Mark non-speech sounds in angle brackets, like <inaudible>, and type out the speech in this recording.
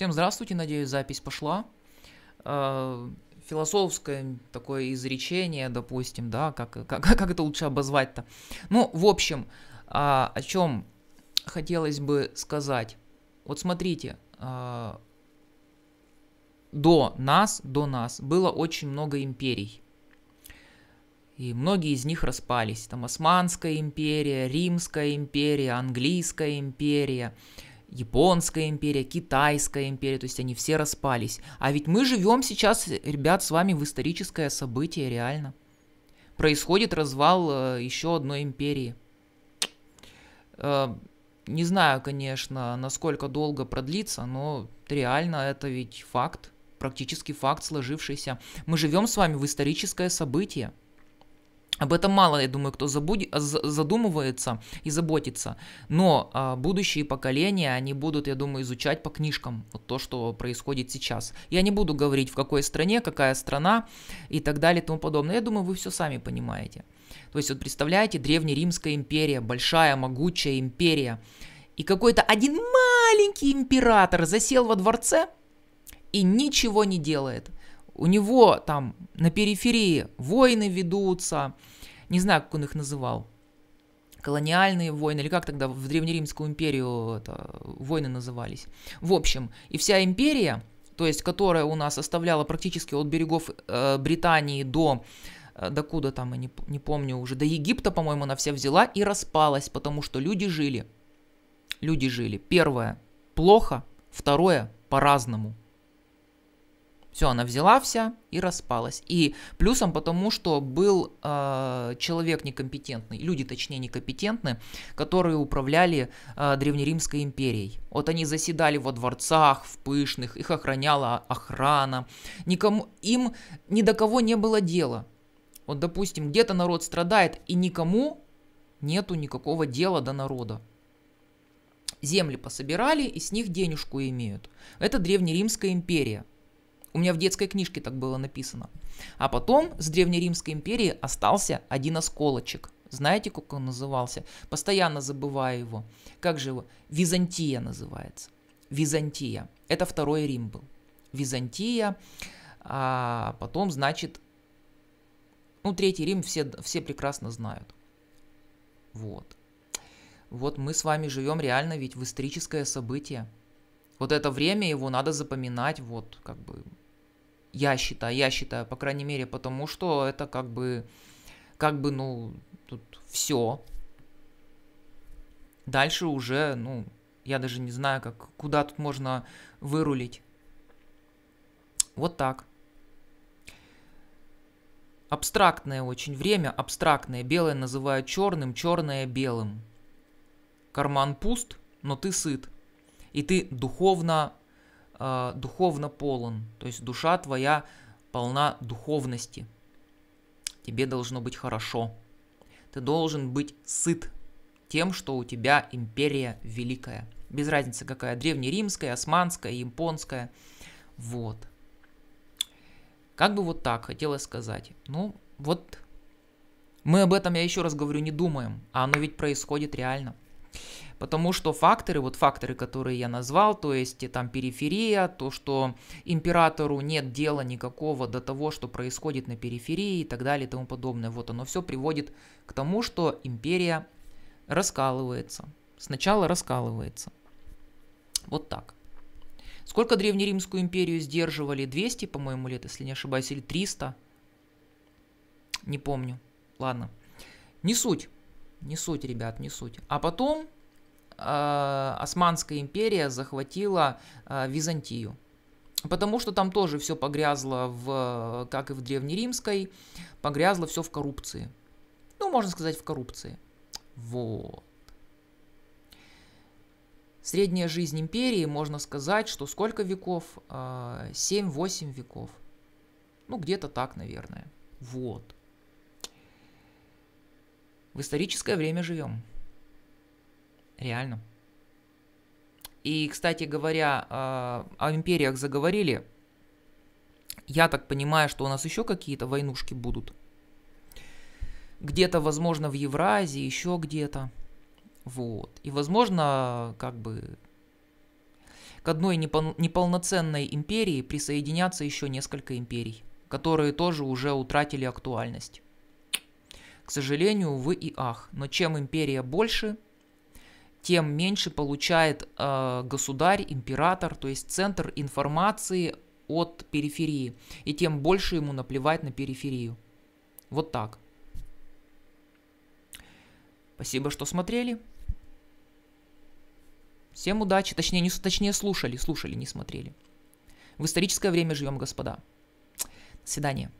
Всем здравствуйте, надеюсь, запись пошла. Э, философское такое изречение, допустим, да, как, как, <laughs> как это лучше обозвать-то. Ну, в общем, а, о чем хотелось бы сказать. Вот смотрите, а, до нас, до нас было очень много империй. И многие из них распались. Там Османская империя, Римская империя, Английская империя – Японская империя, Китайская империя, то есть они все распались. А ведь мы живем сейчас, ребят, с вами в историческое событие реально. Происходит развал э, еще одной империи. Э, не знаю, конечно, насколько долго продлится, но реально это ведь факт, практически факт сложившийся. Мы живем с вами в историческое событие. Об этом мало, я думаю, кто задумывается и заботится. Но а, будущие поколения, они будут, я думаю, изучать по книжкам вот то, что происходит сейчас. Я не буду говорить, в какой стране, какая страна и так далее и тому подобное. Я думаю, вы все сами понимаете. То есть, вот представляете, Древнеримская империя, большая, могучая империя. И какой-то один маленький император засел во дворце и ничего не делает – у него там на периферии войны ведутся, не знаю, как он их называл, колониальные войны, или как тогда в Древнеримскую империю это, войны назывались. В общем, и вся империя, то есть которая у нас оставляла практически от берегов э, Британии до э, докуда там, я не, не помню уже, до Египта, по-моему, она вся взяла и распалась, потому что люди жили. Люди жили. Первое – плохо, второе – по-разному. Все, она взяла вся и распалась. И плюсом потому, что был э, человек некомпетентный, люди, точнее, некомпетентны, которые управляли э, Древнеримской империей. Вот они заседали во дворцах, в пышных, их охраняла охрана. Никому, им ни до кого не было дела. Вот, допустим, где-то народ страдает, и никому нету никакого дела до народа земли пособирали и с них денежку имеют. Это древнеримская империя. У меня в детской книжке так было написано. А потом с Древнеримской империи остался один осколочек. Знаете, как он назывался? Постоянно забываю его. Как же его? Византия называется. Византия. Это второй Рим был. Византия, а потом, значит, ну, Третий Рим все, все прекрасно знают. Вот. Вот мы с вами живем реально ведь в историческое событие. Вот это время его надо запоминать, вот как бы я считаю, я считаю, по крайней мере, потому что это как бы, как бы, ну, тут все. Дальше уже, ну, я даже не знаю, как, куда тут можно вырулить. Вот так. Абстрактное очень время, абстрактное. Белое называют черным, черное белым. Карман пуст, но ты сыт. И ты духовно а, духовно полон, то есть душа твоя полна духовности. Тебе должно быть хорошо. Ты должен быть сыт тем, что у тебя империя великая. Без разницы какая, древнеримская, османская, японская. Вот. Как бы вот так хотелось сказать. Ну, вот мы об этом, я еще раз говорю, не думаем, а оно ведь происходит реально. Потому что факторы, вот факторы, которые я назвал, то есть там периферия, то, что императору нет дела никакого до того, что происходит на периферии и так далее и тому подобное. Вот оно все приводит к тому, что империя раскалывается. Сначала раскалывается. Вот так. Сколько Древнеримскую империю сдерживали? 200, по-моему, лет, если не ошибаюсь, или 300? Не помню. Ладно. Не суть. Не суть, ребят, не суть. А потом Э, Османская империя захватила э, Византию. Потому что там тоже все погрязло, в, как и в древнеримской, погрязло все в коррупции. Ну, можно сказать, в коррупции. Вот. Средняя жизнь империи, можно сказать, что сколько веков? 7-8 э, веков. Ну, где-то так, наверное. Вот. В историческое время живем. Реально. И, кстати говоря, а, о империях заговорили. Я так понимаю, что у нас еще какие-то войнушки будут. Где-то, возможно, в Евразии, еще где-то. Вот. И, возможно, как бы к одной непол- неполноценной империи присоединятся еще несколько империй, которые тоже уже утратили актуальность. К сожалению, вы и ах. Но чем империя больше, тем меньше получает э, государь, император, то есть центр информации от периферии, и тем больше ему наплевать на периферию. Вот так. Спасибо, что смотрели. Всем удачи, точнее, не, точнее слушали, слушали, не смотрели. В историческое время живем, господа. До свидания.